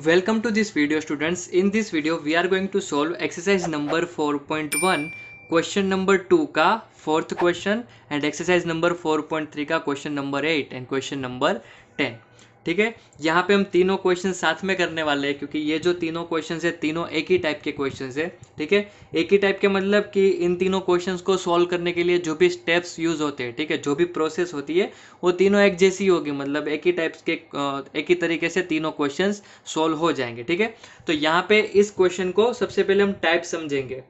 Welcome to this video students. In this video, we are going to solve exercise number 4.1, question number 2 ka 4th question and exercise number 4.3 ka question number 8 and question number 10. ठीक है यहाँ पे हम तीनों question साथ में करने वाले हैं क्योंकि ये जो तीनों क्वेश्चन है तीनों एक ही टाइप के क्वेश्चन है ठीक है एक ही टाइप के मतलब कि इन तीनों क्वेश्चन को सॉल्व करने के लिए जो भी स्टेप्स यूज होते हैं ठीक है जो भी प्रोसेस होती है वो तीनों एक जैसी होगी मतलब एक ही टाइप के एक ही तरीके से तीनों क्वेश्चन सॉल्व हो जाएंगे ठीक है तो यहाँ पे इस क्वेश्चन को सबसे पहले हम टाइप समझेंगे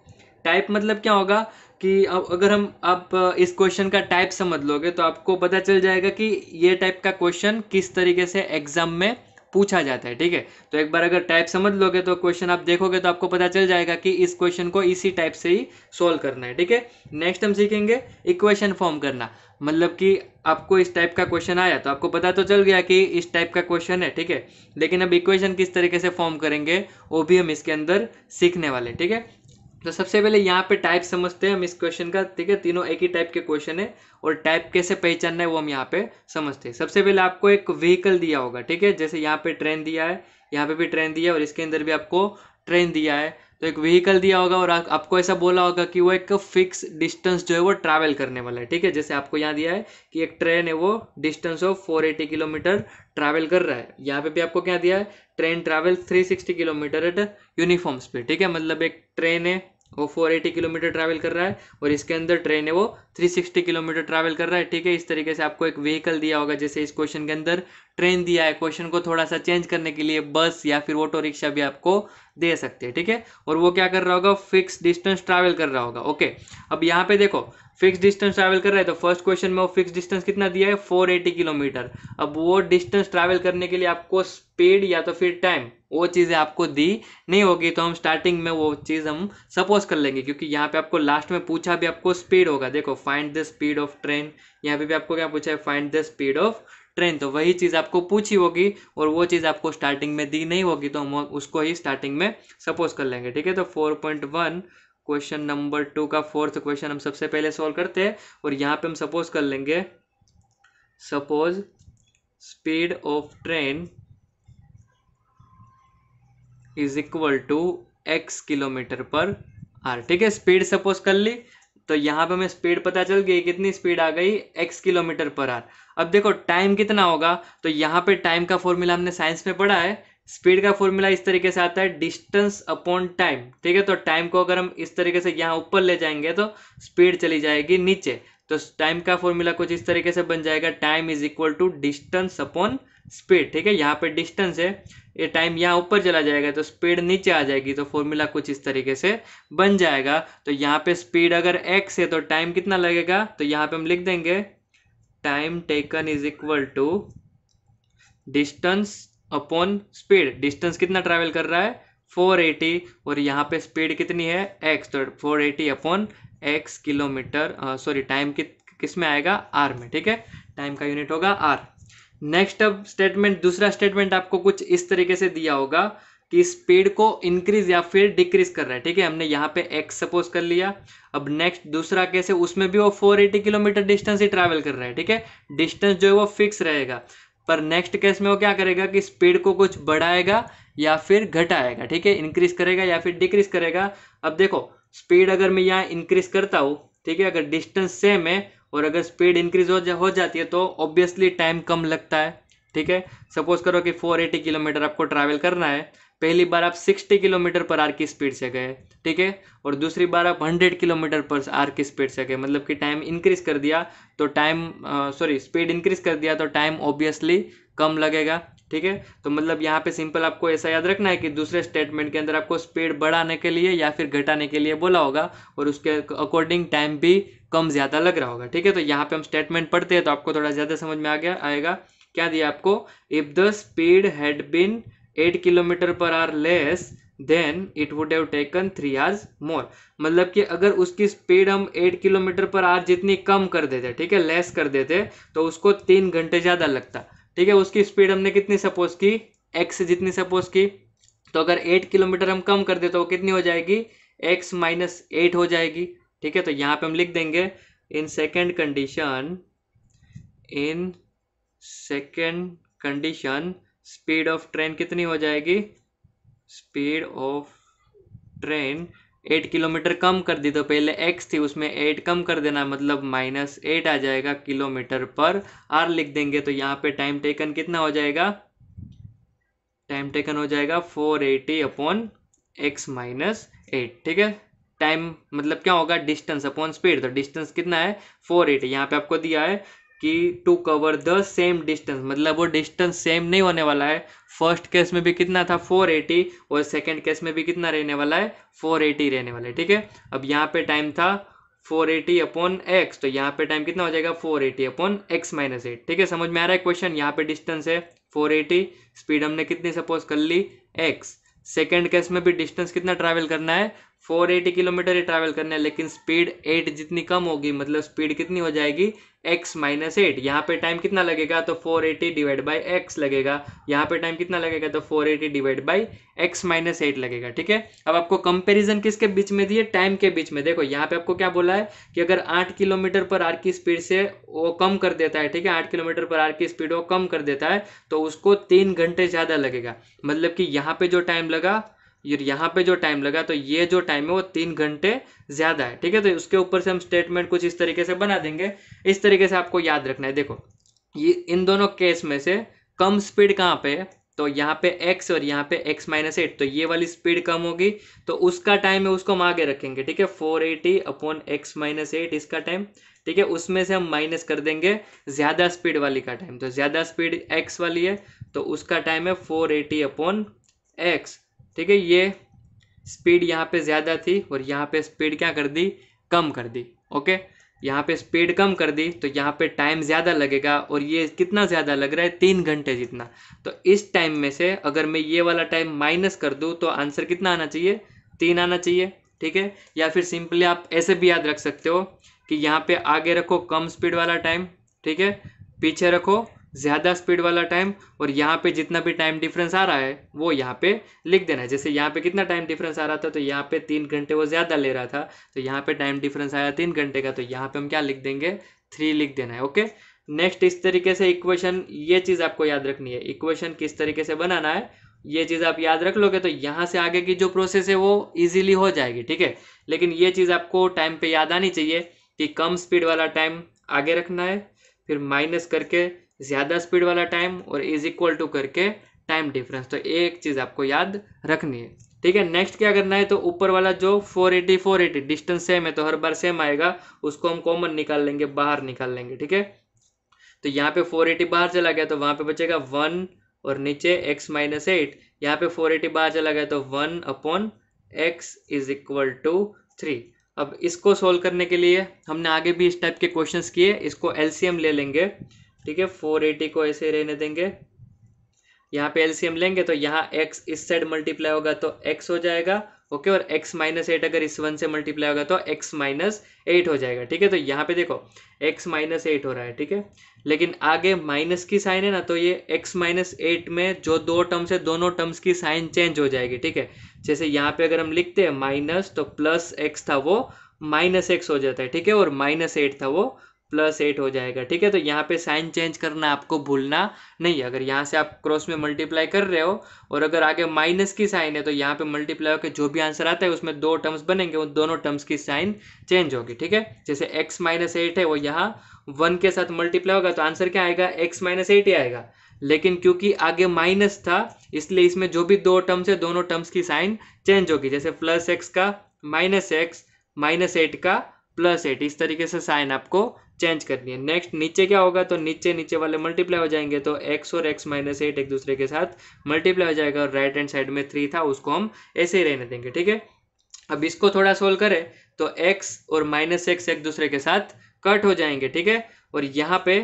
टाइप मतलब क्या होगा कि अब अगर हम आप इस क्वेश्चन का टाइप समझ लोगे तो आपको पता चल जाएगा कि ये टाइप का क्वेश्चन किस तरीके से एग्जाम में पूछा जाता है ठीक है तो एक बार अगर टाइप समझ लोगे तो क्वेश्चन आप देखोगे तो आपको पता चल जाएगा कि इस क्वेश्चन को इसी टाइप से ही सॉल्व करना है ठीक है नेक्स्ट हम सीखेंगे इक्वेशन फॉर्म करना मतलब कि आपको इस टाइप का क्वेश्चन आया तो आपको पता तो चल गया कि इस टाइप का क्वेश्चन है ठीक है लेकिन अब इक्वेशन किस तरीके से फॉर्म करेंगे वो भी हम इसके अंदर सीखने वाले ठीक है तो सबसे पहले यहाँ पे टाइप समझते हैं हम इस क्वेश्चन का ठीक है तीनों एक ही टाइप के क्वेश्चन है और टाइप कैसे पहचानना है वो हम यहाँ पे समझते हैं सबसे पहले आपको एक व्हीकल दिया होगा ठीक है जैसे यहाँ पे ट्रेन दिया है यहाँ पे भी ट्रेन दिया है और इसके अंदर भी आपको ट्रेन दिया है तो एक व्हीकल दिया होगा और आपको ऐसा बोला होगा कि वो एक फिक्स डिस्टेंस जो है वो ट्रैवल करने वाला है ठीक है जैसे आपको यहाँ दिया है कि एक ट्रेन है वो distance of four eighty kilometre travel कर रहा है यहाँ पे भी आपको क्या दिया है train travel three sixty kilometre at uniform speed ठीक है मतलब एक ट्रेन है वो 480 किलोमीटर ट्रैवल कर रहा है और इसके अंदर ट्रेन है वो 360 किलोमीटर ट्रैवल कर रहा है ठीक है इस तरीके से आपको एक व्हीकल दिया होगा जैसे इस क्वेश्चन के अंदर ट्रेन दिया है क्वेश्चन को थोड़ा सा चेंज करने के लिए बस या फिर ऑटो रिक्शा भी आपको दे सकते हैं ठीक है और वो क्या कर रहा होगा फिक्स डिस्टेंस ट्रैवल कर रहा होगा ओके अब यहाँ पे देखो फिक्स डिस्टेंस ट्रैवल कर रहा है तो फर्स्ट क्वेश्चन में वो फिक्स डिस्टेंस कितना दिया है 480 किलोमीटर अब वो डिस्टेंस ट्रैवल करने के लिए आपको स्पीड या तो फिर टाइम वो चीज़ें आपको दी नहीं होगी तो हम स्टार्टिंग में वो चीज़ हम सपोज कर लेंगे क्योंकि यहाँ पे आपको लास्ट में पूछा भी आपको स्पीड होगा देखो find the speed of train यहाँ पे भी आपको क्या पूछा है find the speed of train तो वही चीज़ आपको पूछी होगी और वो चीज़ आपको स्टार्टिंग में दी नहीं होगी तो हम उसको ही स्टार्टिंग में सपोज कर लेंगे ठीक है तो four point one question number two का फोर्थ क्वेश्चन हम सबसे पहले सॉल्व करते हैं और यहाँ पे हम सपोज कर लेंगे suppose speed of train is equal to x kilometre per hour ठीक है स्पीड सपोज कर ली तो यहाँ पे हमें स्पीड पता चल गई कितनी स्पीड आ गई एक्स किलोमीटर पर आर अब देखो टाइम कितना होगा तो यहाँ पे टाइम का फॉर्मूला हमने साइंस में पढ़ा है स्पीड का फॉर्मूला इस तरीके से आता है डिस्टेंस अपॉन टाइम ठीक है तो टाइम को अगर हम इस तरीके से यहाँ ऊपर ले जाएंगे तो स्पीड चली जाएगी नीचे तो टाइम का फॉर्मूला कुछ इस तरीके से बन जाएगा time is equal to distance upon speed ठीक है यहाँ पे डिस्टेंस है ये टाइम यहाँ ऊपर चला जाएगा तो स्पीड नीचे आ जाएगी तो फॉर्मूला कुछ इस तरीके से बन जाएगा तो यहाँ पे स्पीड अगर एक्स है तो टाइम कितना लगेगा तो यहाँ पे हम लिख देंगे time taken is equal to distance upon speed distance कितना ट्रैवल कर रहा है 480 और यहाँ पे स्पीड कितनी है एक्स तो four eighty upon x kilometre sorry time किस में आएगा आर में ठीक है टाइम का यूनिट होगा आर नेक्स्ट अब स्टेटमेंट दूसरा स्टेटमेंट आपको कुछ इस तरीके से दिया होगा कि स्पीड को इंक्रीज या फिर डिक्रीज कर रहा है ठीक है हमने यहाँ पे एक्स सपोज कर लिया अब नेक्स्ट दूसरा कैसे उसमें भी वो 480 किलोमीटर डिस्टेंस ही ट्रैवल कर रहा है ठीक है डिस्टेंस जो है वो फिक्स रहेगा पर नेक्स्ट केस में वो क्या करेगा कि स्पीड को कुछ बढ़ाएगा या फिर घटाएगा ठीक है इंक्रीज करेगा या फिर डिक्रीज करेगा अब देखो स्पीड अगर मैं यहाँ इंक्रीज करता हूँ ठीक है अगर डिस्टेंस सेम है और अगर स्पीड इंक्रीज हो जा हो जाती है तो ऑब्वियसली टाइम कम लगता है ठीक है सपोज करो कि 480 किलोमीटर आपको ट्रैवल करना है पहली बार आप 60 किलोमीटर पर आर की स्पीड से गए ठीक है और दूसरी बार आप 100 किलोमीटर पर आर की स्पीड से गए मतलब कि टाइम इंक्रीज कर दिया तो टाइम सॉरी स्पीड इंक्रीज कर दिया तो टाइम ऑब्वियसली कम लगेगा ठीक है तो मतलब यहाँ पे सिंपल आपको ऐसा याद रखना है कि दूसरे स्टेटमेंट के अंदर आपको स्पीड बढ़ाने के लिए या फिर घटाने के लिए बोला होगा और उसके अकॉर्डिंग टाइम भी कम ज़्यादा लग रहा होगा ठीक है तो यहाँ पे हम स्टेटमेंट पढ़ते हैं तो आपको थोड़ा ज़्यादा समझ में आ गया आएगा क्या दिया आपको if the speed had been eight kilometre per hour less then it would have taken three hours more मतलब कि अगर उसकी स्पीड हम एट किलोमीटर पर आर जितनी कम कर देते ठीक है लेस कर देते तो उसको तीन घंटे ज़्यादा लगता ठीक है उसकी स्पीड हमने कितनी सपोज की एक्स जितनी सपोज की तो अगर एट किलोमीटर हम कम कर दे तो कितनी हो जाएगी एक्स माइनस एट हो जाएगी ठीक है तो यहां पे हम लिख देंगे in second condition in second condition speed of train कितनी हो जाएगी speed of train eight kilometre कम कर दी तो पहले एक्स थी उसमें एट कम कर देना मतलब माइनस एट आ जाएगा किलोमीटर पर आर लिख देंगे तो यहाँ पे टाइम टेकन कितना हो जाएगा टाइम टेकन हो जाएगा four eighty upon x minus eight ठीक है टाइम मतलब क्या होगा डिस्टेंस अपॉन स्पीड तो डिस्टेंस कितना है फोर एट यहाँ पे आपको दिया है कि to cover the same distance मतलब वो डिस्टेंस सेम नहीं होने वाला है फर्स्ट केस में भी कितना था 480 और सेकंड केस में भी कितना रहने वाला है 480 रहने वाला है ठीक है अब यहाँ पे टाइम था 480 एटी अपॉन एक्स तो यहाँ पे टाइम कितना हो जाएगा 480 eighty upon x minus eight ठीक है समझ में आ रहा है क्वेश्चन यहाँ पे डिस्टेंस है 480 स्पीड हमने कितनी सपोज कर ली एक्स सेकेंड केस में भी डिस्टेंस कितना ट्रैवल करना है 480 किलोमीटर ही ट्रैवल करना है लेकिन स्पीड 8 जितनी कम होगी मतलब स्पीड कितनी हो जाएगी x माइनस एट यहाँ पे टाइम कितना लगेगा तो 480 एटी डिवाइड बाई एक्स लगेगा यहाँ पे टाइम कितना लगेगा तो 480 eighty divide by x minus eight लगेगा ठीक है अब आपको कंपैरिजन किसके बीच में दिए टाइम के बीच में देखो यहाँ पे आपको क्या बोला है कि अगर आठ किलोमीटर पर आर की स्पीड से वो कम कर देता है ठीक है आठ किलोमीटर पर आर की स्पीड वो कम कर देता है तो उसको तीन घंटे ज़्यादा लगेगा मतलब कि यहाँ पे जो टाइम लगा यहाँ पे जो टाइम लगा तो ये जो टाइम है वो तीन घंटे ज़्यादा है ठीक है तो उसके ऊपर से हम स्टेटमेंट कुछ इस तरीके से बना देंगे इस तरीके से आपको याद रखना है देखो ये इन दोनों केस में से कम स्पीड कहाँ पे है तो यहाँ पे x और यहाँ पे x माइनस एट तो ये वाली स्पीड कम होगी तो उसका टाइम है उसको हम आगे रखेंगे ठीक है four eighty upon x minus eight इसका टाइम ठीक है उसमें से हम माइनस कर देंगे ज़्यादा स्पीड वाली का टाइम तो ज़्यादा स्पीड x वाली है तो उसका टाइम है फोर एटी अपॉन एक्स ठीक है ये स्पीड यहाँ पे ज़्यादा थी और यहाँ पे स्पीड क्या कर दी कम कर दी ओके यहाँ पे स्पीड कम कर दी तो यहाँ पे टाइम ज़्यादा लगेगा और ये कितना ज़्यादा लग रहा है तीन घंटे जितना तो इस टाइम में से अगर मैं ये वाला टाइम माइनस कर दूँ तो आंसर कितना आना चाहिए तीन आना चाहिए ठीक है या फिर सिंपली आप ऐसे भी याद रख सकते हो कि यहाँ पे आगे रखो कम स्पीड वाला टाइम ठीक है पीछे रखो ज़्यादा स्पीड वाला टाइम और यहाँ पे जितना भी टाइम डिफरेंस आ रहा है वो यहाँ पे लिख देना है जैसे यहाँ पे कितना टाइम डिफरेंस आ रहा था तो यहाँ पे तीन घंटे वो ज़्यादा ले रहा था तो यहाँ पे टाइम डिफरेंस आया तीन घंटे का तो यहाँ पे हम क्या लिख देंगे थ्री लिख देना है ओके नेक्स्ट इस तरीके से इक्वेशन ये चीज़ आपको याद रखनी है इक्वेशन किस तरीके से बनाना है ये चीज़ आप याद रख लोगे तो यहाँ से आगे की जो प्रोसेस है वो ईजिली हो जाएगी ठीक है लेकिन ये चीज़ आपको टाइम पर याद आनी चाहिए कि कम स्पीड वाला टाइम आगे रखना है फिर माइनस करके ज़्यादा स्पीड वाला टाइम और इज इक्वल टू करके टाइम डिफरेंस तो एक चीज़ आपको याद रखनी है ठीक है नेक्स्ट क्या करना है तो ऊपर वाला जो 480 480 डिस्टेंस सेम है तो हर बार सेम आएगा उसको हम कॉमन निकाल लेंगे बाहर निकाल लेंगे ठीक है तो यहाँ पे 480 बाहर चला गया तो वहाँ पे बचेगा वन और नीचे x माइनस एट यहाँ पे 480 बाहर चला गया तो one upon x is equal to three अब इसको सोल्व करने के लिए हमने आगे भी इस टाइप के क्वेश्चंस किए इसको एलसीएम ले लेंगे ठीक है फोर एटी को ऐसे रहने देंगे यहाँ पे एलसीएम लेंगे तो यहाँ एक्स इस साइड मल्टीप्लाई होगा तो एक्स हो जाएगा ओके और एक्स माइनस एट अगर इस वन से मल्टीप्लाई होगा तो एक्स माइनस एट हो जाएगा ठीक है तो यहाँ पे देखो एक्स माइनस एट हो रहा है ठीक है लेकिन आगे माइनस की साइन है ना तो ये एक्स माइनस एट में जो दो टर्म्स है दोनों टर्म्स की साइन चेंज हो जाएगी ठीक है जैसे यहाँ पे अगर हम लिखते हैं माइनस तो प्लस एक्स था वो माइनस एक्स हो जाता है ठीक है और माइनस एट था वो प्लस एट हो जाएगा ठीक है तो यहाँ पे साइन चेंज करना आपको भूलना नहीं अगर यहाँ से आप क्रॉस में मल्टीप्लाई कर रहे हो और अगर आगे माइनस की साइन है तो यहाँ पे मल्टीप्लाई होकर जो भी आंसर आता है उसमें दो टर्म्स बनेंगे उन दोनों टर्म्स की साइन चेंज होगी ठीक है जैसे एक्स माइनस एट है वो यहाँ वन के साथ मल्टीप्लाई होगा तो आंसर क्या आएगा एक्स माइनस एट ही आएगा लेकिन क्योंकि आगे माइनस था इसलिए इसमें जो भी दो टर्म्स है दोनों टर्म्स की साइन चेंज होगी जैसे प्लस एक्स का माइनस एक्स माइनस एट का प्लस एट इस तरीके से साइन आपको चेंज कर लिए नेक्स्ट नीचे क्या होगा तो नीचे नीचे वाले मल्टीप्लाई हो जाएंगे तो एक्स और एक्स माइनस एट एक दूसरे के साथ मल्टीप्लाई हो जाएगा और राइट हैंड साइड में थ्री था उसको हम ऐसे ही रहने देंगे ठीक है अब इसको थोड़ा सोल्व करें तो एक्स और माइनस एक्स एक दूसरे के साथ कट हो जाएंगे ठीक है और यहाँ पे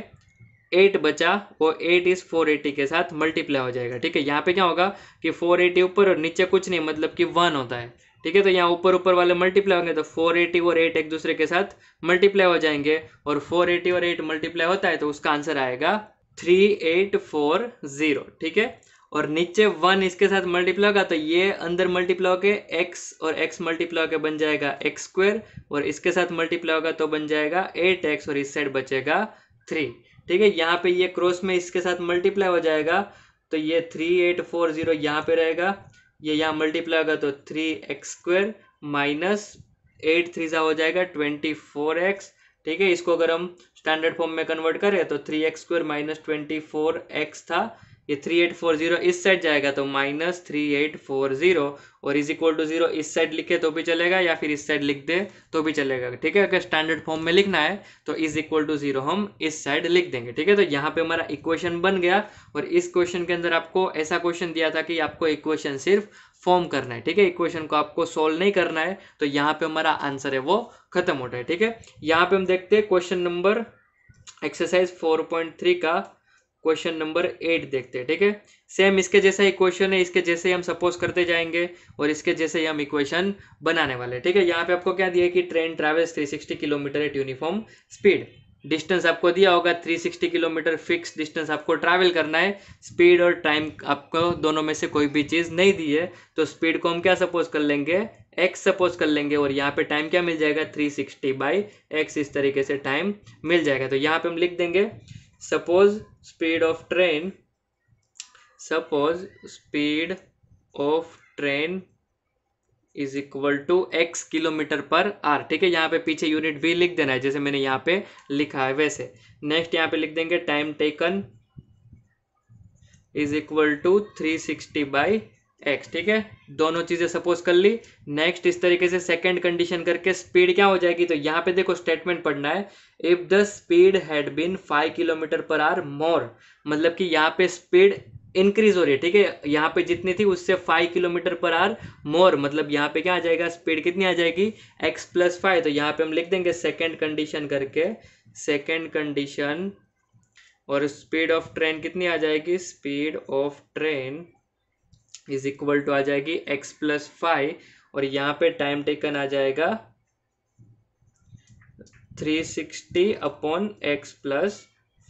एट बचा वो एट इस फोर एटी के साथ मल्टीप्लाई हो जाएगा ठीक है यहाँ पे क्या होगा कि फोर एटी ऊपर और नीचे कुछ नहीं मतलब कि वन होता है ठीक है तो यहाँ ऊपर ऊपर वाले मल्टीप्लाई होंगे तो फोर एटी और एट एक दूसरे के साथ मल्टीप्लाई हो जाएंगे और फोर एटी और एट मल्टीप्लाई होता है तो उसका आंसर आएगा थ्री एट फोर जीरो ठीक है और नीचे वन इसके साथ मल्टीप्लाई होगा तो ये अंदर मल्टीप्लाई होकर एक्स और एक्स मल्टीप्लाई होकर बन जाएगा एक्स स्क्वेयर और इसके साथ मल्टीप्लाई होगा तो बन जाएगा एट एक्स और इस साइड बचेगा थ्री ठीक है यहाँ पे ये क्रॉस में इसके साथ मल्टीप्लाई हो जाएगा तो ये थ्री एट फोर जीरो यहाँ पे रहेगा ये यहाँ मल्टीप्लाई होगा तो three x square minus eight three सा हो जाएगा ट्वेंटी फोर एक्स ठीक है इसको अगर हम स्टैंडर्ड फॉर्म में कन्वर्ट करें तो three x square minus twenty four x था ये थ्री एट फोर जीरो इस साइड जाएगा तो minus three eight four zero और इज इक्वल टू जीरो इस साइड लिखे तो भी चलेगा या फिर इस साइड लिख दे तो भी चलेगा ठीक है अगर स्टैंडर्ड फॉर्म में लिखना है तो इज इक्वल टू जीरो हम इस साइड लिख देंगे ठीक है तो यहाँ पे हमारा इक्वेशन बन गया और इस क्वेश्चन के अंदर आपको ऐसा क्वेश्चन दिया था कि आपको इक्वेशन सिर्फ फॉर्म करना है ठीक है इक्वेशन को आपको सोल्व नहीं करना है तो यहाँ पे हमारा आंसर है वो खत्म होता है ठीक है यहाँ पे हम देखते हैं question number exercise four point three का क्वेश्चन नंबर एट देखते हैं ठीक है सेम इसके जैसा ही इक्वेशन है इसके जैसे ही हम सपोज करते जाएंगे और इसके जैसे ही हम इक्वेशन बनाने वाले हैं ठीक है यहाँ पे आपको क्या दिया कि train travels 360 kilometre at uniform speed distance आपको दिया होगा 360 किलोमीटर फिक्स डिस्टेंस आपको ट्रैवल करना है स्पीड और टाइम आपको दोनों में से कोई भी चीज़ नहीं दी है तो स्पीड को हम क्या सपोज कर लेंगे एक्स सपोज कर लेंगे और यहाँ पे टाइम क्या मिल जाएगा 360 सिक्सटी बाई एक्स इस तरीके से टाइम मिल जाएगा तो यहाँ पे हम लिख देंगे suppose speed of train suppose speed of train is equal to x kilometre per hour ठीक है यहाँ पे पीछे यूनिट भी लिख देना है जैसे मैंने यहाँ पे लिखा है वैसे नेक्स्ट यहाँ पे लिख देंगे time taken is equal to three sixty by x ठीक है दोनों चीजें सपोज कर ली नेक्स्ट इस तरीके से सेकंड कंडीशन करके स्पीड क्या हो जाएगी तो यहाँ पे देखो स्टेटमेंट पढ़ना है if the speed had been five kilometre per hour more मतलब कि यहाँ पे स्पीड इंक्रीज हो रही है ठीक है यहाँ पे जितनी थी उससे five kilometre per hour more मतलब यहाँ पे क्या आ जाएगा स्पीड कितनी आ जाएगी एक्स प्लस फाइव तो यहाँ पे हम लिख देंगे सेकेंड कंडीशन करके सेकेंड कंडीशन और स्पीड ऑफ ट्रेन कितनी आ जाएगी speed of train is equal to आ जाएगी एक्स प्लस फाइव और यहाँ पे टाइम टेकन आ जाएगा 360 sixty upon x plus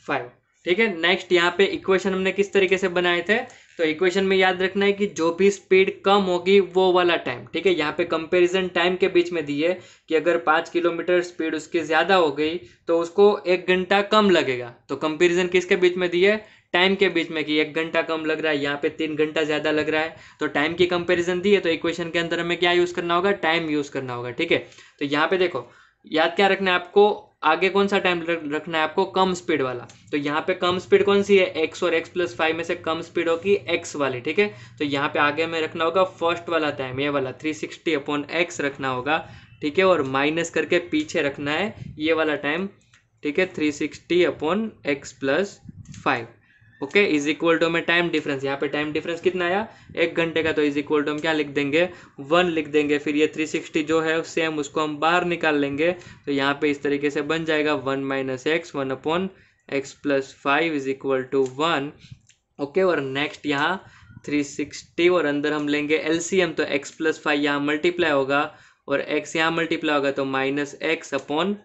five ठीक है नेक्स्ट यहाँ पे इक्वेशन हमने किस तरीके से बनाए थे तो इक्वेशन में याद रखना है कि जो भी स्पीड कम होगी वो वाला टाइम ठीक है यहाँ पे कंपैरिजन टाइम के बीच में दिए कि अगर पाँच किलोमीटर स्पीड उसकी ज़्यादा हो गई तो उसको एक घंटा कम लगेगा तो कंपैरिजन किसके बीच में दिए टाइम के बीच में कि एक घंटा कम लग रहा है यहाँ पे तीन घंटा ज़्यादा लग रहा है तो टाइम की कंपेरिजन दी है तो इक्वेशन के अंदर हमें क्या यूज़ करना होगा टाइम यूज़ करना होगा ठीक है तो यहाँ पे देखो याद क्या रखना है आपको आगे कौन सा टाइम रखना है आपको कम स्पीड वाला तो यहाँ पे कम स्पीड कौन सी है एक्स और एक्स प्लस फाइव में से कम स्पीड होगी एक्स वाली ठीक है तो यहाँ पे आगे हमें रखना होगा फर्स्ट वाला टाइम ये वाला थ्री सिक्सटी अपॉन एक्स रखना होगा ठीक है और माइनस करके पीछे रखना है ये वाला टाइम ठीक है three sixty upon x plus five okay is equal to हमें टाइम डिफरेंस यहाँ पे टाइम डिफरेंस कितना आया एक घंटे का तो इज इक्वल टू हम क्या लिख देंगे वन लिख देंगे फिर ये थ्री सिक्सटी जो है सेम उसको हम बाहर निकाल लेंगे तो यहाँ पे इस तरीके से बन जाएगा one minus x one upon x plus five is equal to one okay और नेक्स्ट यहाँ थ्री सिक्सटी और अंदर हम लेंगे एल सी एम तो एक्स प्लस फाइव यहाँ मल्टीप्लाई होगा और एक्स यहाँ मल्टीप्लाई होगा तो माइनस एक्स अपॉन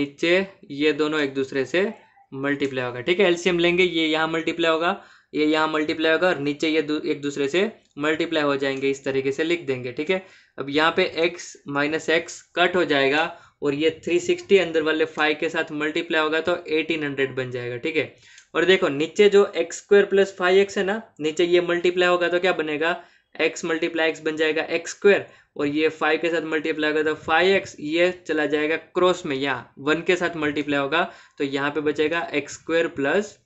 नीचे ये दोनों एक दूसरे से मल्टीप्लाई होगा ठीक है एलसीएम लेंगे ये यहाँ मल्टीप्लाई होगा ये यहाँ मल्टीप्लाई होगा और नीचे ये दू, एक दूसरे से मल्टीप्लाई हो जाएंगे इस तरीके से लिख देंगे ठीक है अब यहाँ पे x माइनस एक्स कट हो जाएगा और ये 360 अंदर वाले फाइव के साथ मल्टीप्लाई होगा तो 1800 बन जाएगा ठीक है और देखो नीचे जो x square plus five x है ना नीचे ये मल्टीप्लाई होगा तो क्या बनेगा एक्स मल्टीप्लाई एक्स बन जाएगा एक्स स्क्वेयर और ये फाइव के साथ मल्टीप्लाई होगा तो फाइव एक्स ये चला जाएगा क्रॉस में यहाँ वन के साथ मल्टीप्लाई होगा तो यहाँ पे बचेगा x square plus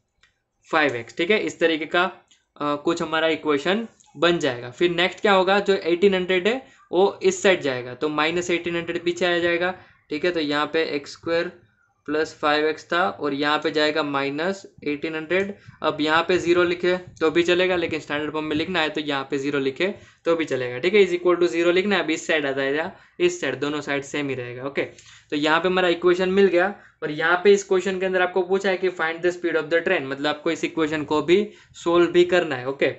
five x ठीक है इस तरीके का आ, कुछ हमारा इक्वेशन बन जाएगा फिर नेक्स्ट क्या होगा जो एटीन हंड्रेड है वो इस साइड जाएगा तो माइनस एटीन हंड्रेड पीछे आ जाएगा ठीक है तो यहाँ पे x square plus five x था और यहाँ पे जाएगा माइनस एटीन हंड्रेड अब यहाँ पे जीरो लिखे तो भी चलेगा लेकिन स्टैंडर्ड फॉर्म में लिखना है तो यहाँ पे जीरो लिखे तो भी चलेगा ठीक है इज इक्वल टू जीरो लिखना है अब इस साइड आ जाएगा इस साइड दोनों साइड सेम ही रहेगा ओके तो यहाँ पे हमारा इक्वेशन मिल गया और यहाँ पे इस क्वेश्चन के अंदर आपको पूछा है कि find the speed of the train मतलब आपको इस इक्वेशन को भी सोल्व भी करना है ओके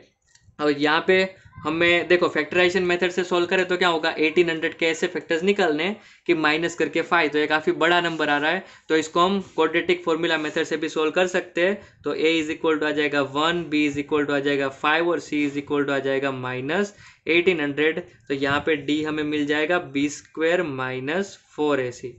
और यहाँ पे हमें देखो फैक्टराइजेशन मेथड से सॉल्व करें तो क्या होगा 1800 के ऐसे फैक्टर्स निकलने कि माइनस करके फाइव तो ये काफ़ी बड़ा नंबर आ रहा है तो इसको हम क्वाड्रेटिक फॉर्मूला मेथड से भी सॉल्व कर सकते हैं तो ए इज इक्वल टू आ जाएगा one b is equal to आ जाएगा फाइव और सी इज इक्वल टू आ जाएगा माइनस एटीन हंड्रेड तो यहाँ पे डी हमें मिल जाएगा b square minus four a c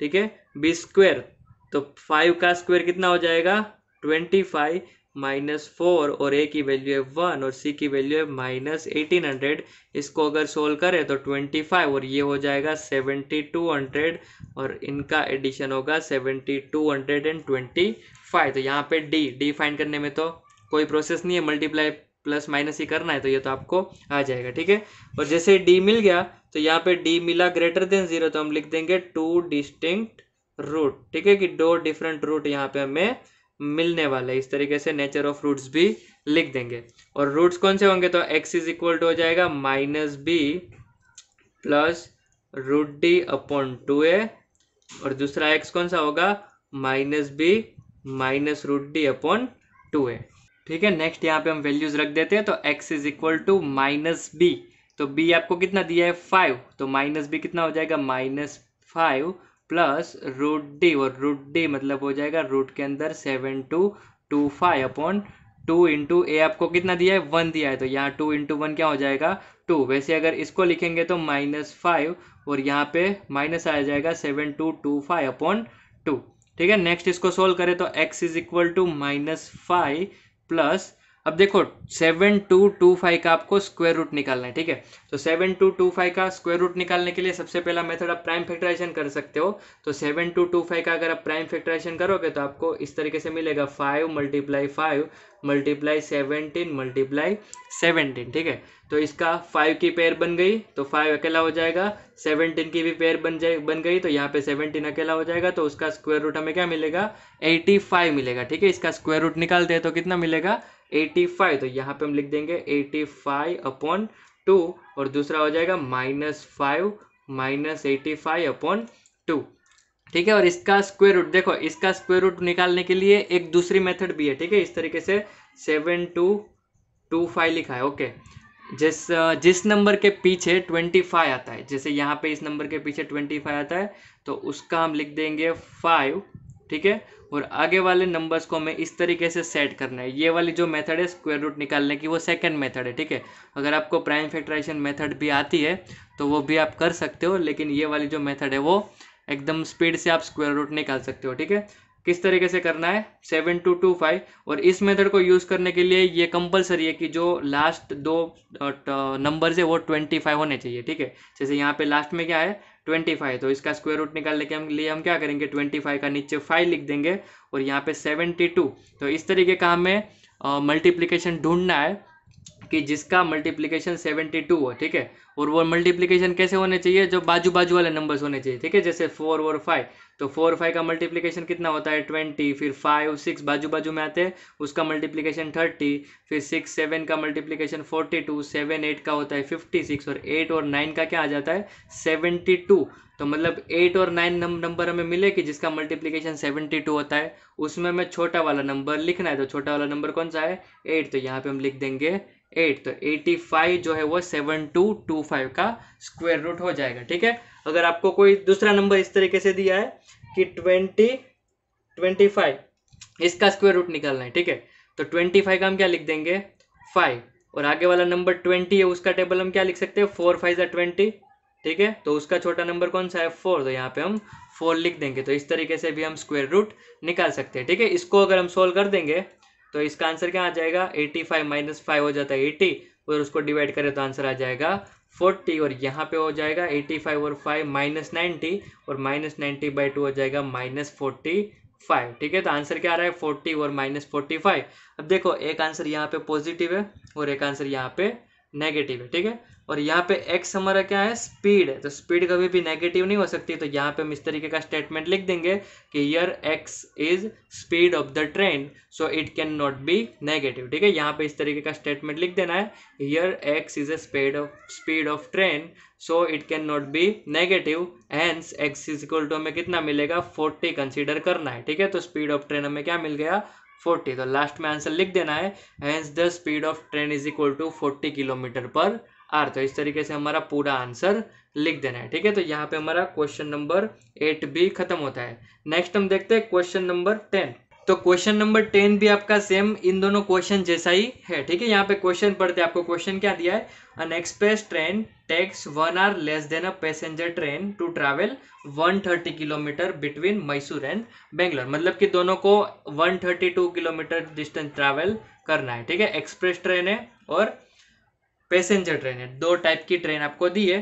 ठीक है बी स्क्वेयर तो फाइव का स्क्वेयर कितना हो जाएगा ट्वेंटी फाइव माइनस फोर और ए की वैल्यू है वन और सी की वैल्यू है माइनस एटीन हंड्रेड इसको अगर सोल्व करें तो ट्वेंटी फाइव और ये हो जाएगा सेवेंटी टू हंड्रेड और इनका एडिशन होगा seventy two hundred and twenty five तो यहाँ पे डी डी फाइंड करने में तो कोई प्रोसेस नहीं है मल्टीप्लाई प्लस माइनस ही करना है तो ये तो आपको आ जाएगा ठीक है और जैसे डी मिल गया तो यहाँ पे डी मिला ग्रेटर देन जीरो तो हम लिख देंगे टू डिस्टिंक्ट रूट ठीक है कि दो डिफरेंट रूट यहाँ पे हमें मिलने वाला है इस तरीके से नेचर ऑफ रूट्स भी लिख देंगे और रूट्स कौन से होंगे तो एक्स इज इक्वल टू हो जाएगा minus b plus root d upon two a और दूसरा एक्स कौन सा होगा minus b minus root d upon two a ठीक है नेक्स्ट यहाँ पे हम वैल्यूज रख देते हैं तो x is equal to minus b तो बी आपको कितना दिया है फाइव तो माइनस बी कितना हो जाएगा minus five plus root d और रूट डी मतलब हो जाएगा रूट के अंदर seven two two five upon two into a आपको कितना दिया है वन दिया है तो यहाँ टू इंटू वन क्या हो जाएगा टू वैसे अगर इसको लिखेंगे तो माइनस फाइव और यहाँ पे माइनस आ जाएगा seven two two five upon two ठीक है नेक्स्ट इसको सोल्व करें तो x is equal to minus five plus अब देखो सेवन टू टू फाइव का आपको स्क्वायर रूट निकालना है ठीक है तो सेवन टू टू फाइव का स्क्वायर रूट निकालने के लिए सबसे पहला मेथड आप प्राइम फैक्टराइजेशन कर सकते हो तो सेवन टू टू फाइव का अगर आप प्राइम फैक्टराइजेशन करोगे तो आपको इस तरीके से मिलेगा five multiply five multiply seventeen multiply seventeen ठीक है तो इसका फाइव की पेयर बन गई तो फाइव अकेला हो जाएगा सेवनटीन की भी पेयर बन जाए बन गई तो यहाँ पे सेवनटीन अकेला हो जाएगा तो उसका स्क्वायर रूट हमें क्या मिलेगा एटी फाइव मिलेगा ठीक है इसका स्क्वायर रूट निकालते हैं तो कितना मिलेगा एटी फाइव तो यहाँ पे हम लिख देंगे एटी फाइव अपॉन टू और दूसरा हो जाएगा minus five minus eighty five upon two ठीक है और इसका स्क्वेयर रूट देखो इसका स्क्वेयर रूट निकालने के लिए एक दूसरी मेथड भी है ठीक है इस तरीके से सेवन टू टू फाइव लिखा है ओके जिस जिस नंबर के पीछे ट्वेंटी फाइव आता है जैसे यहाँ पे इस नंबर के पीछे ट्वेंटी फाइव आता है तो उसका हम लिख देंगे फाइव ठीक है और आगे वाले नंबर्स को हमें इस तरीके से सेट करना है ये वाली जो मेथड है स्क्वायर रूट निकालने की वो सेकंड मेथड है ठीक है अगर आपको प्राइम फैक्टराइजेशन मेथड भी आती है तो वो भी आप कर सकते हो लेकिन ये वाली जो मेथड है वो एकदम स्पीड से आप स्क्वायर रूट निकाल सकते हो ठीक है किस तरीके से करना है सेवन टू टू फाइव और इस मेथड को यूज़ करने के लिए ये कंपलसरी है कि जो लास्ट दो नंबर्स uh, uh, है वो ट्वेंटी फाइव होने चाहिए ठीक है जैसे यहाँ पे लास्ट में क्या है ट्वेंटी फाइव तो इसका स्क्वायर रूट निकालने के हम लिए हम क्या करेंगे ट्वेंटी फाइव का नीचे फाइव लिख देंगे और यहाँ पे सेवेंटी टू तो इस तरीके का हमें मल्टीप्लीकेशन ढूंढना है कि जिसका मल्टीप्लीकेशन सेवेंटी टू हो ठीक है और वो मल्टीप्लीकेशन कैसे होने चाहिए जो बाजू बाजू वाले नंबर्स होने चाहिए ठीक है जैसे फोर और फाइव तो फोर फाइव का मल्टीप्लीकेशन कितना होता है ट्वेंटी फिर फाइव सिक्स बाजू बाजू में आते हैं उसका मल्टीप्लीकेशन थर्टी फिर सिक्स सेवन का multiplication forty two seven eight का होता है फिफ्टी सिक्स और एट और नाइन का क्या आ जाता है सेवेंटी टू तो मतलब एट और नाइन नंबर हमें मिले कि जिसका मल्टीप्लीकेशन सेवेंटी टू होता है उसमें हमें छोटा वाला नंबर लिखना है तो छोटा वाला नंबर कौन सा है एट तो यहाँ पे हम लिख देंगे एट तो एटी फाइव जो है वो सेवन टू टू फाइव का स्क्वायर रूट हो जाएगा ठीक है अगर आपको कोई दूसरा नंबर इस तरीके से दिया है कि ट्वेंटी ट्वेंटी फाइव इसका स्क्वायर रूट निकालना है ठीक है तो ट्वेंटी फाइव का हम क्या लिख देंगे फाइव और आगे वाला नंबर ट्वेंटी है उसका टेबल हम क्या लिख सकते हैं फोर फाइव या ट्वेंटी ठीक है तो उसका छोटा नंबर कौन सा है फोर तो यहाँ पे हम फोर लिख देंगे तो इस तरीके से भी हम स्क्वायर रूट निकाल सकते हैं ठीक है इसको अगर हम सोल्व कर देंगे तो इसका आंसर क्या आ जाएगा एटी फाइव माइनस फाइव हो जाता है एटी और उसको डिवाइड करें तो आंसर आ जाएगा फोर्टी और यहाँ पे हो जाएगा एटी फाइव और फाइव माइनस नाइन्टी और माइनस नाइन्टी बाई टू हो जाएगा माइनस फोर्टी फाइव ठीक है तो आंसर क्या आ रहा है फोर्टी और माइनस फोर्टी फाइव अब देखो एक आंसर यहाँ पे पॉजिटिव है और एक आंसर यहाँ पे नेगेटिव है ठीक है और यहाँ पे x हमारा क्या है स्पीड है तो स्पीड कभी भी नेगेटिव नहीं हो सकती तो यहाँ पे हम इस तरीके का स्टेटमेंट लिख देंगे कि here x is speed of the train so it can not be negative ठीक है यहाँ पे इस तरीके का स्टेटमेंट लिख देना है here x is a speed of speed of train so it can not be negative hence x is equal to हमें कितना मिलेगा फोर्टी कंसिडर करना है ठीक है तो स्पीड ऑफ ट्रेन हमें क्या मिल गया फोर्टी तो लास्ट में आंसर लिख देना है hence the speed of train is equal to forty kilometre per hour तो इस तरीके से हमारा पूरा आंसर लिख देना है ठीक है तो यहाँ पे हमारा क्वेश्चन नंबर एट भी खत्म होता है नेक्स्ट हम देखते हैं क्वेश्चन नंबर टेन तो क्वेश्चन नंबर टेन भी आपका सेम इन दोनों क्वेश्चन जैसा ही है ठीक है यहाँ पे क्वेश्चन पढ़ते हैं आपको क्वेश्चन क्या दिया है an express train takes one hour less than a passenger train to travel 130 kilometre between Mysore and Bangalore मतलब कि दोनों को 132 किलोमीटर डिस्टेंस ट्रैवल करना है ठीक है एक्सप्रेस ट्रेन है और पैसेंजर ट्रेन है दो टाइप की ट्रेन आपको दी है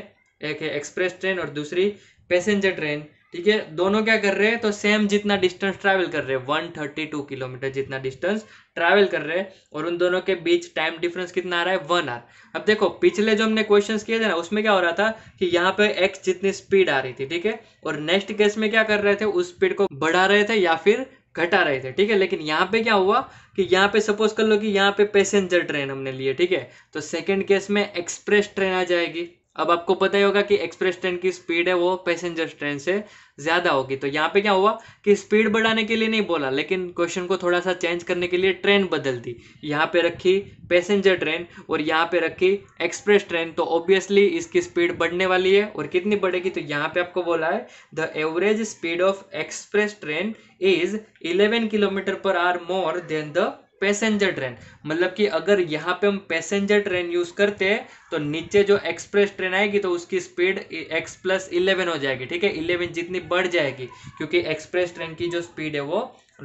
एक है एक्सप्रेस ट्रेन और दूसरी पैसेंजर ट्रेन ठीक है दोनों क्या कर रहे हैं तो सेम जितना डिस्टेंस ट्रैवल कर रहे हैं वन थर्टी टू किलोमीटर जितना डिस्टेंस ट्रैवल कर रहे हैं और उन दोनों के बीच टाइम डिफरेंस कितना आ रहा है वन आर अब देखो पिछले जो हमने क्वेश्चन किए थे ना उसमें क्या हो रहा था कि यहाँ पे एक्स जितनी स्पीड आ रही थी ठीक है और नेक्स्ट केस में क्या कर रहे थे उस स्पीड को बढ़ा रहे थे या फिर घटा रहे थे ठीक है लेकिन यहाँ पे क्या हुआ कि यहाँ पे सपोज कर लो कि यहाँ पे पैसेंजर ट्रेन हमने लिए ठीक है तो सेकंड केस में एक्सप्रेस ट्रेन आ जाएगी अब आपको पता ही होगा कि एक्सप्रेस ट्रेन की स्पीड है वो पैसेंजर ट्रेन से ज़्यादा होगी तो यहाँ पे क्या हुआ कि स्पीड बढ़ाने के लिए नहीं बोला लेकिन क्वेश्चन को थोड़ा सा चेंज करने के लिए ट्रेन बदल दी यहाँ पे रखी पैसेंजर ट्रेन और यहाँ पे रखी एक्सप्रेस ट्रेन तो ऑब्वियसली इसकी स्पीड बढ़ने वाली है और कितनी बढ़ेगी तो यहाँ पे आपको बोला है the average speed of express train is eleven kilometre per hour more than the passenger train मतलब कि अगर यहाँ पे हम पैसेंजर ट्रेन यूज करते हैं तो नीचे जो एक्सप्रेस ट्रेन आएगी तो उसकी स्पीड एक्स प्लस इलेवन हो जाएगी ठीक है इलेवन जितनी बढ़ जाएगी क्योंकि एक्सप्रेस ट्रेन की जो स्पीड है वो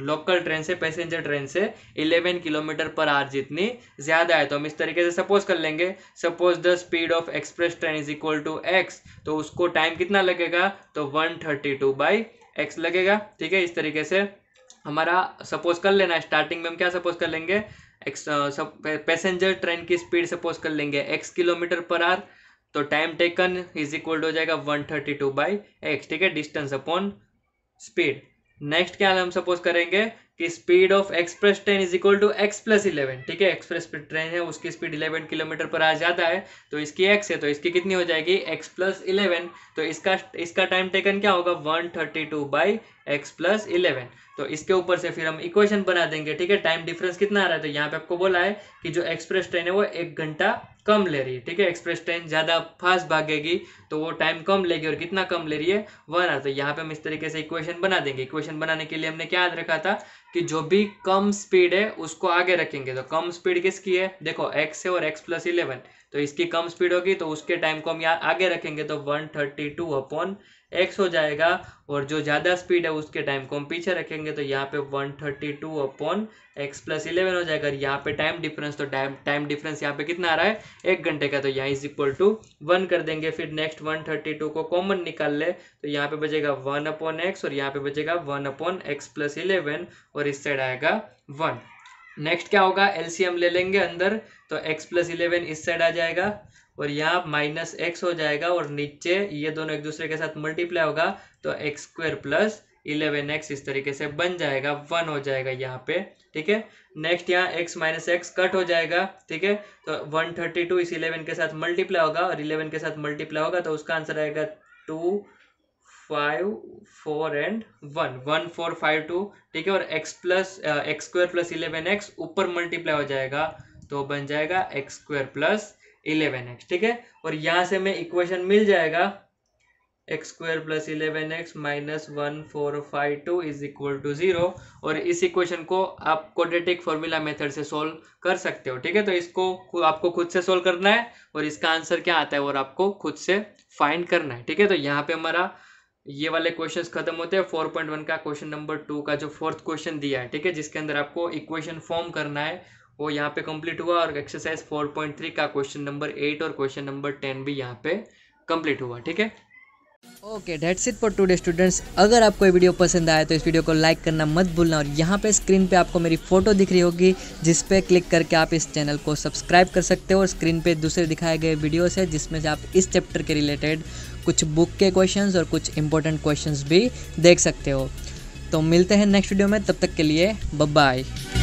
लोकल ट्रेन से पैसेंजर ट्रेन से इलेवन किलोमीटर पर आर जितनी ज़्यादा है तो हम इस तरीके से सपोज कर लेंगे suppose the speed of express train is equal to x तो उसको टाइम कितना लगेगा तो one thirty two by x लगेगा ठीक है इस तरीके से हमारा सपोज कर लेना स्टार्टिंग में हम क्या सपोज कर लेंगे एक्स पैसेंजर ट्रेन की स्पीड सपोज कर लेंगे एक्स किलोमीटर पर आर तो टाइम टेकन इज इक्वल हो जाएगा one thirty two by x ठीक है डिस्टेंस अपॉन स्पीड नेक्स्ट क्या हम सपोज करेंगे कि speed of express train is equal to x plus eleven ठीक है एक्सप्रेस ट्रेन है उसकी स्पीड इलेवन किलोमीटर पर आ जाता है तो इसकी एक्स है तो इसकी कितनी हो जाएगी एक्स प्लस इलेवन तो इसका इसका टाइम टेकन क्या होगा one thirty two by x plus eleven तो इसके ऊपर से फिर हम इक्वेशन बना देंगे ठीक है टाइम डिफरेंस कितना आ रहा है तो यहाँ पे आपको बोला है कि जो एक्सप्रेस ट्रेन है वो एक घंटा कम ले रही है ठीक है एक्सप्रेस ट्रेन ज़्यादा फास्ट भागेगी तो वो टाइम कम लेगी और कितना कम ले रही है वन आर तो यहाँ पे हम इस तरीके से इक्वेशन बना देंगे इक्वेशन बनाने के लिए हमने क्या याद रखा था कि जो भी कम स्पीड है उसको आगे रखेंगे तो कम स्पीड किसकी है देखो एक्स है और एक्स प्लस इलेवन तो इसकी कम स्पीड होगी तो उसके टाइम को हम आगे रखेंगे तो one thirty two upon x हो जाएगा और जो ज़्यादा स्पीड है उसके टाइम को हम पीछे रखेंगे तो यहाँ पे one thirty two upon x plus eleven हो जाएगा यहाँ पे टाइम डिफरेंस तो टाइम टाइम डिफरेंस यहाँ पे कितना आ रहा है एक घंटे का तो यहाँ इज इक्वल टू वन कर देंगे फिर नेक्स्ट वन थर्टी टू को कॉमन निकाल ले तो यहाँ पे बचेगा वन अपॉन एक्स और यहाँ पे बचेगा one upon x plus eleven और इस साइड आएगा वन नेक्स्ट क्या होगा एलसीएम ले लेंगे अंदर तो एक्स प्लस इलेवन इस साइड आ जाएगा और यहाँ माइनस एक्स हो जाएगा और नीचे ये दोनों एक दूसरे के साथ मल्टीप्लाई होगा तो x square plus eleven x इस तरीके से बन जाएगा वन हो जाएगा यहाँ पे ठीक है नेक्स्ट यहाँ एक्स माइनस एक्स कट हो जाएगा ठीक है तो वन थर्टी टू इस इलेवन के साथ मल्टीप्लाई होगा और इलेवन के साथ मल्टीप्लाई होगा तो उसका आंसर आएगा two five four and one one four five two ठीक है और x plus x square plus eleven x ऊपर मल्टीप्लाई हो जाएगा तो बन जाएगा x square plus eleven x ठीक है और यहाँ से हमें इक्वेशन मिल जाएगा x square plus eleven x minus one four five two is equal to zero और इस इक्वेशन को आप क्वाड्रेटिक फॉर्मूला मेथड से सोल्व कर सकते हो ठीक है तो इसको आपको खुद से सोल्व करना है और इसका आंसर क्या आता है और आपको खुद से फाइंड करना है ठीक है तो यहाँ पे हमारा ये वाले क्वेश्चन खत्म होते हैं फोर पॉइंट वन का क्वेश्चन नंबर टू का जो फोर्थ क्वेश्चन दिया है ठीक है जिसके अंदर आपको इक्वेशन फॉर्म करना है वो यहाँ पे कंप्लीट हुआ और एक्सरसाइज फोर पॉइंट थ्री का क्वेश्चन नंबर एट और क्वेश्चन नंबर टेन भी यहाँ पे कंप्लीट हुआ ठीक है okay that's it for today students अगर आपको ये वीडियो पसंद आया तो इस वीडियो को लाइक करना मत भूलना और यहाँ पे स्क्रीन पे आपको मेरी फ़ोटो दिख रही होगी जिस पे क्लिक करके आप इस चैनल को सब्सक्राइब कर सकते हो और स्क्रीन पे दूसरे दिखाए गए वीडियोस है जिसमें से आप इस चैप्टर के रिलेटेड कुछ बुक के क्वेश्चंस और कुछ इंपॉर्टेंट क्वेश्चंस भी देख सकते हो तो मिलते हैं नेक्स्ट वीडियो में तब तक के लिए बाय